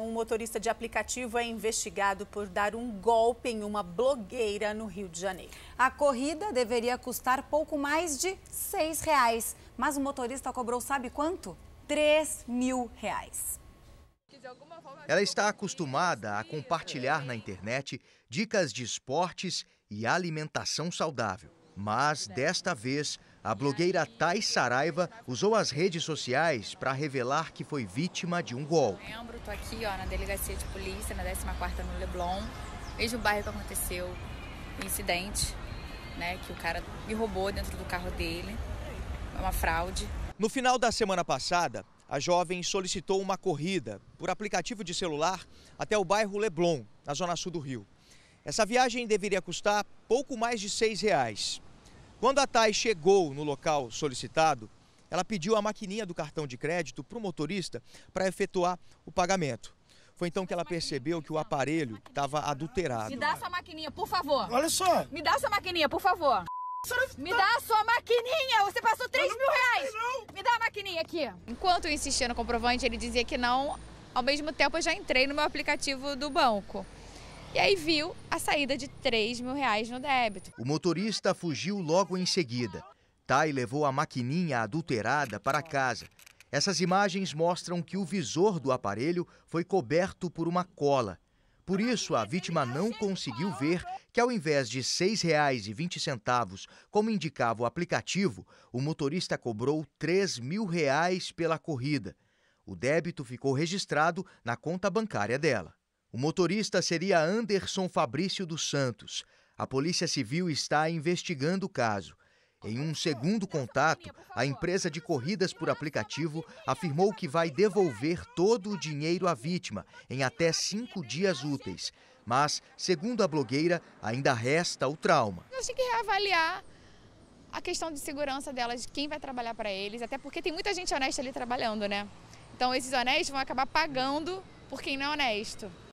Um motorista de aplicativo é investigado por dar um golpe em uma blogueira no Rio de Janeiro. A corrida deveria custar pouco mais de seis reais, mas o motorista cobrou sabe quanto? Três mil reais. Ela está acostumada a compartilhar na internet dicas de esportes e alimentação saudável, mas desta vez a blogueira Thais Saraiva usou as redes sociais para revelar que foi vítima de um golpe. Lembro, estou aqui ó, na delegacia de polícia, na 14 no Leblon, mesmo bairro que aconteceu o incidente, né, que o cara me roubou dentro do carro dele, é uma fraude. No final da semana passada, a jovem solicitou uma corrida por aplicativo de celular até o bairro Leblon, na zona sul do Rio. Essa viagem deveria custar pouco mais de R$ reais. Quando a TAI chegou no local solicitado, ela pediu a maquininha do cartão de crédito para o motorista para efetuar o pagamento. Foi então que ela percebeu que o aparelho estava adulterado. Me dá essa maquininha, por favor. Olha só. Me dá essa maquininha, por favor. Me dá a sua maquininha! Você passou 3 mil reais! Me dá a maquininha aqui! Enquanto eu insistia no comprovante, ele dizia que não. Ao mesmo tempo, eu já entrei no meu aplicativo do banco e aí viu a saída de 3 mil reais no débito. O motorista fugiu logo em seguida. Tai levou a maquininha adulterada para casa. Essas imagens mostram que o visor do aparelho foi coberto por uma cola. Por isso, a vítima não conseguiu ver que, ao invés de R$ 6,20, como indicava o aplicativo, o motorista cobrou R$ 3 mil reais pela corrida. O débito ficou registrado na conta bancária dela. O motorista seria Anderson Fabrício dos Santos. A Polícia Civil está investigando o caso. Em um segundo contato, a empresa de corridas por aplicativo afirmou que vai devolver todo o dinheiro à vítima em até cinco dias úteis. Mas, segundo a blogueira, ainda resta o trauma. Nós temos que reavaliar a questão de segurança delas, de quem vai trabalhar para eles, até porque tem muita gente honesta ali trabalhando, né? Então, esses honestos vão acabar pagando por quem não é honesto.